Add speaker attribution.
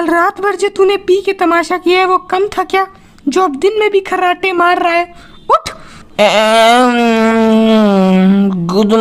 Speaker 1: कल रात भर जो तूने पी के तमाशा किया है वो कम था क्या जो अब दिन में भी खर्राटे मार रहा है उठ
Speaker 2: गुड